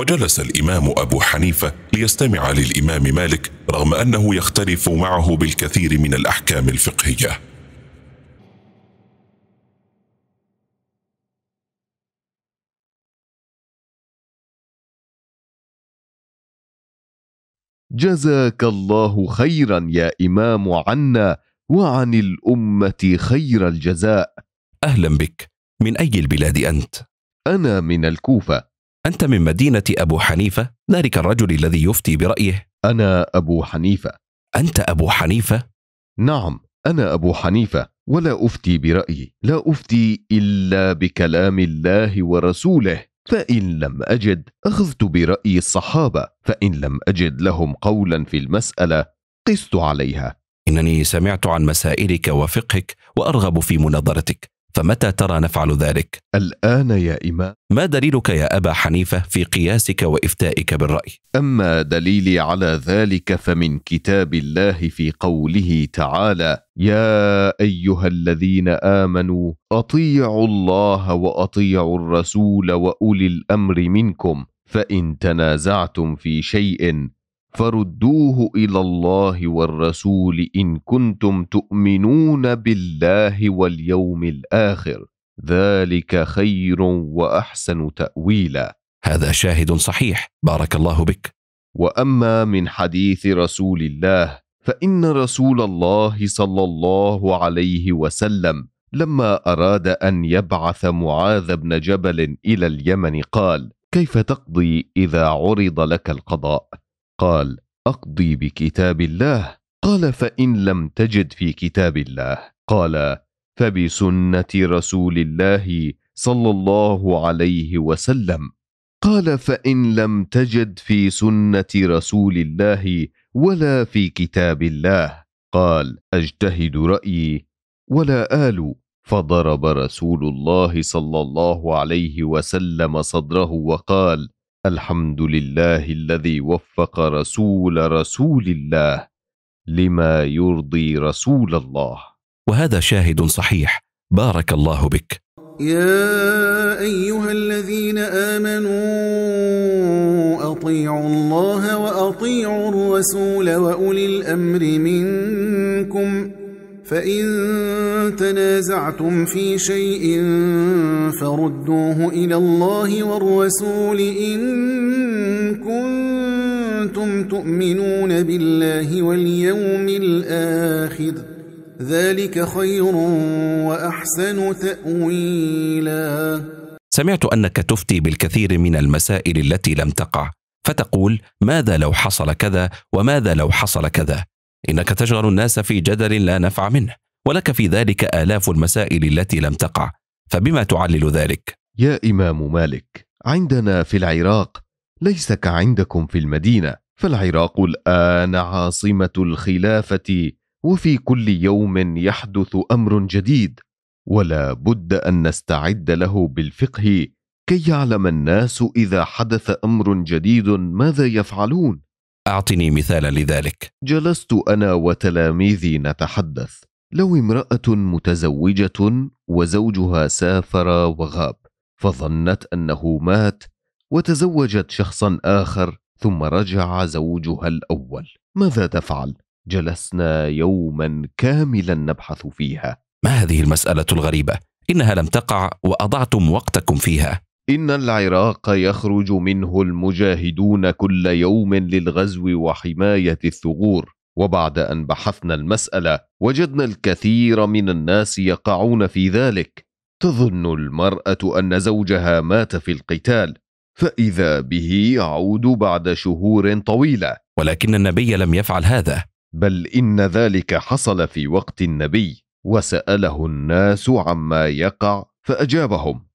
وجلس الامام ابو حنيفه ليستمع للامام مالك رغم انه يختلف معه بالكثير من الاحكام الفقهيه جزاك الله خيرا يا امام عنا وعن الامه خير الجزاء اهلا بك من اي البلاد انت انا من الكوفه أنت من مدينة أبو حنيفة ذلك الرجل الذي يفتي برأيه أنا أبو حنيفة أنت أبو حنيفة؟ نعم أنا أبو حنيفة ولا أفتي برأيي لا أفتي إلا بكلام الله ورسوله فإن لم أجد أخذت برأي الصحابة فإن لم أجد لهم قولا في المسألة قست عليها إنني سمعت عن مسائلك وفقهك وأرغب في مناظرتك فمتى ترى نفعل ذلك؟ الآن يا إمام ما دليلك يا أبا حنيفة في قياسك وإفتائك بالرأي؟ أما دليلي على ذلك فمن كتاب الله في قوله تعالى يا أيها الذين آمنوا أطيعوا الله وأطيعوا الرسول وأولي الأمر منكم فإن تنازعتم في شيء فردوه الى الله والرسول ان كنتم تؤمنون بالله واليوم الاخر ذلك خير واحسن تاويلا هذا شاهد صحيح بارك الله بك واما من حديث رسول الله فان رسول الله صلى الله عليه وسلم لما اراد ان يبعث معاذ بن جبل الى اليمن قال كيف تقضي اذا عرض لك القضاء قال اقضي بكتاب الله قال فان لم تجد في كتاب الله قال فبسنه رسول الله صلى الله عليه وسلم قال فان لم تجد في سنه رسول الله ولا في كتاب الله قال اجتهد رايي ولا ال فضرب رسول الله صلى الله عليه وسلم صدره وقال الحمد لله الذي وفق رسول رسول الله لما يرضي رسول الله وهذا شاهد صحيح بارك الله بك يا أيها الذين آمنوا أطيعوا الله وأطيعوا الرسول وأولي الأمر منكم فإن تنازعتم في شيء فردوه إلى الله والرسول إن كنتم تؤمنون بالله واليوم الآخر ذلك خير وأحسن تأويلا سمعت أنك تفتي بالكثير من المسائل التي لم تقع فتقول ماذا لو حصل كذا وماذا لو حصل كذا إنك تشغل الناس في جدل لا نفع منه ولك في ذلك آلاف المسائل التي لم تقع فبما تعلل ذلك؟ يا إمام مالك عندنا في العراق ليس كعندكم في المدينة فالعراق الآن عاصمة الخلافة وفي كل يوم يحدث أمر جديد ولا بد أن نستعد له بالفقه كي يعلم الناس إذا حدث أمر جديد ماذا يفعلون أعطني مثالا لذلك جلست أنا وتلاميذي نتحدث لو امرأة متزوجة وزوجها سافر وغاب فظنت أنه مات وتزوجت شخصا آخر ثم رجع زوجها الأول ماذا تفعل؟ جلسنا يوما كاملا نبحث فيها ما هذه المسألة الغريبة؟ إنها لم تقع وأضعتم وقتكم فيها إن العراق يخرج منه المجاهدون كل يوم للغزو وحماية الثغور وبعد أن بحثنا المسألة وجدنا الكثير من الناس يقعون في ذلك تظن المرأة أن زوجها مات في القتال فإذا به يعود بعد شهور طويلة ولكن النبي لم يفعل هذا بل إن ذلك حصل في وقت النبي وسأله الناس عما يقع فأجابهم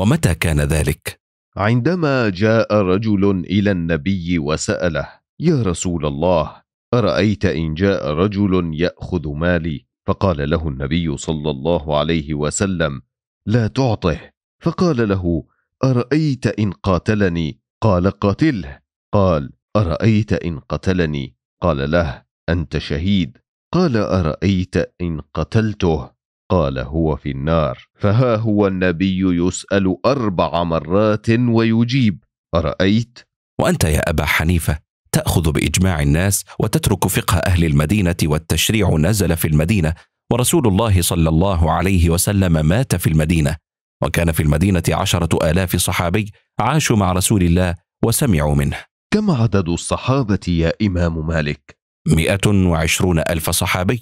ومتى كان ذلك عندما جاء رجل الى النبي وساله يا رسول الله ارايت ان جاء رجل ياخذ مالي فقال له النبي صلى الله عليه وسلم لا تعطه فقال له ارايت ان قاتلني قال قاتله قال ارايت ان قتلني قال له انت شهيد قال ارايت ان قتلته قال هو في النار فها هو النبي يسال اربع مرات ويجيب ارايت وانت يا ابا حنيفه تاخذ باجماع الناس وتترك فقه اهل المدينه والتشريع نزل في المدينه ورسول الله صلى الله عليه وسلم مات في المدينه وكان في المدينه عشره الاف صحابي عاشوا مع رسول الله وسمعوا منه كم عدد الصحابه يا امام مالك مئه وعشرون الف صحابي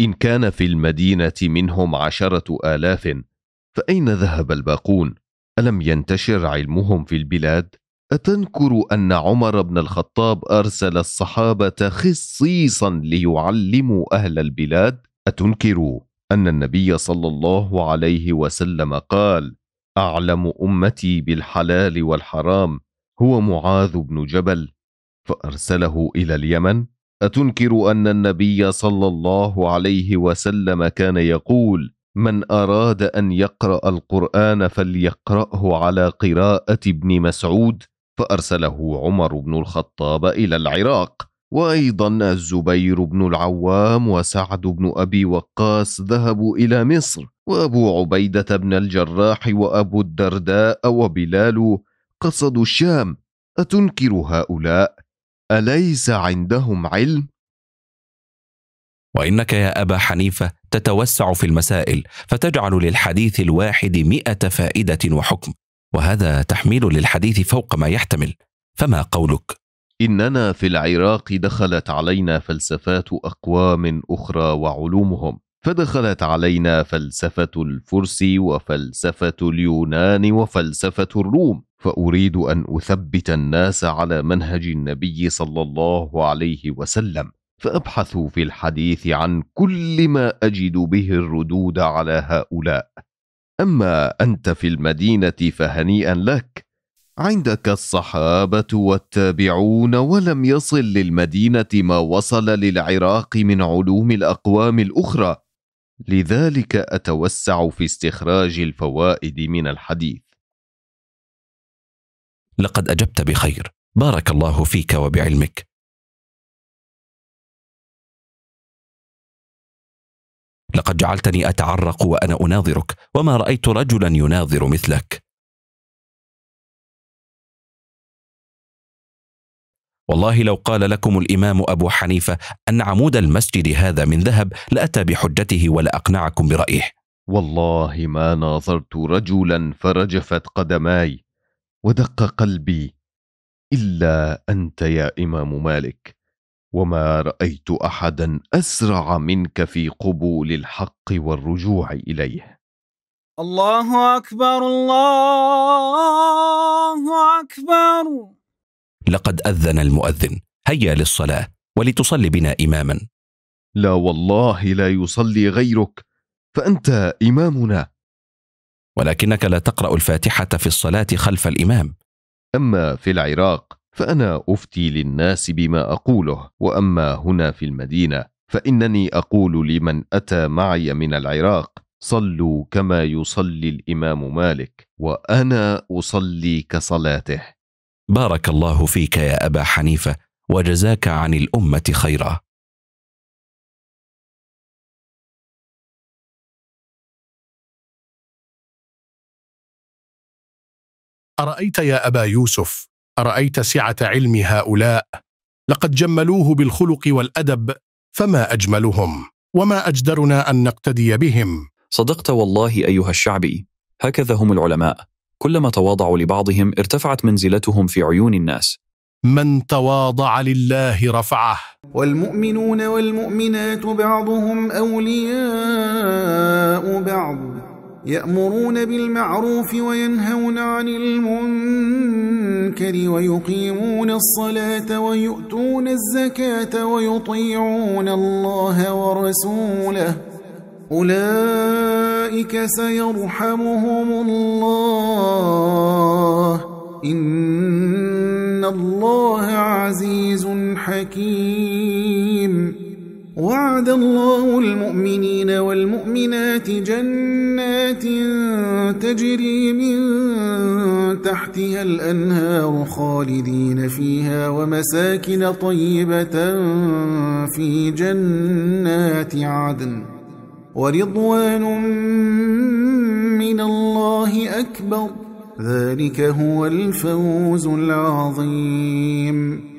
إن كان في المدينة منهم عشرة آلاف فأين ذهب الباقون؟ ألم ينتشر علمهم في البلاد؟ أتنكر أن عمر بن الخطاب أرسل الصحابة خصيصا ليعلموا أهل البلاد؟ أتنكر أن النبي صلى الله عليه وسلم قال: أعلم أمتي بالحلال والحرام هو معاذ بن جبل فأرسله إلى اليمن أتنكر أن النبي صلى الله عليه وسلم كان يقول: من أراد أن يقرأ القرآن فليقرأه على قراءة ابن مسعود، فأرسله عمر بن الخطاب إلى العراق، وأيضا الزبير بن العوام وسعد بن أبي وقاص ذهبوا إلى مصر، وأبو عبيدة بن الجراح وأبو الدرداء وبلال قصدوا الشام، أتنكر هؤلاء؟ اليس عندهم علم وانك يا ابا حنيفه تتوسع في المسائل فتجعل للحديث الواحد مئه فائده وحكم وهذا تحميل للحديث فوق ما يحتمل فما قولك اننا في العراق دخلت علينا فلسفات اقوام اخرى وعلومهم فدخلت علينا فلسفة الفرس وفلسفة اليونان وفلسفة الروم فأريد أن أثبت الناس على منهج النبي صلى الله عليه وسلم فأبحث في الحديث عن كل ما أجد به الردود على هؤلاء أما أنت في المدينة فهنيئا لك عندك الصحابة والتابعون ولم يصل للمدينة ما وصل للعراق من علوم الأقوام الأخرى لذلك اتوسع في استخراج الفوائد من الحديث لقد اجبت بخير بارك الله فيك وبعلمك لقد جعلتني اتعرق وانا اناظرك وما رايت رجلا يناظر مثلك والله لو قال لكم الامام ابو حنيفه ان عمود المسجد هذا من ذهب لاتى بحجته ولاقنعكم برايه والله ما ناظرت رجلا فرجفت قدماي ودق قلبي الا انت يا امام مالك وما رايت احدا اسرع منك في قبول الحق والرجوع اليه الله اكبر الله اكبر لقد أذن المؤذن هيا للصلاة ولتصلي بنا إماما لا والله لا يصلي غيرك فأنت إمامنا ولكنك لا تقرأ الفاتحة في الصلاة خلف الإمام أما في العراق فأنا أفتي للناس بما أقوله وأما هنا في المدينة فإنني أقول لمن أتى معي من العراق صلوا كما يصلي الإمام مالك وأنا أصلي كصلاته بارك الله فيك يا ابا حنيفه وجزاك عن الامه خيرا ارايت يا ابا يوسف ارايت سعه علم هؤلاء لقد جملوه بالخلق والادب فما اجملهم وما اجدرنا ان نقتدي بهم صدقت والله ايها الشعبي هكذا هم العلماء كلما تواضعوا لبعضهم ارتفعت منزلتهم في عيون الناس من تواضع لله رفعه والمؤمنون والمؤمنات بعضهم أولياء بعض يأمرون بالمعروف وينهون عن المنكر ويقيمون الصلاة ويؤتون الزكاة ويطيعون الله ورسوله أولئك سيرحمهم الله إن الله عزيز حكيم وعد الله المؤمنين والمؤمنات جنات تجري من تحتها الأنهار خالدين فيها ومساكن طيبة في جنات عدن ورضوان من الله أكبر ذلك هو الفوز العظيم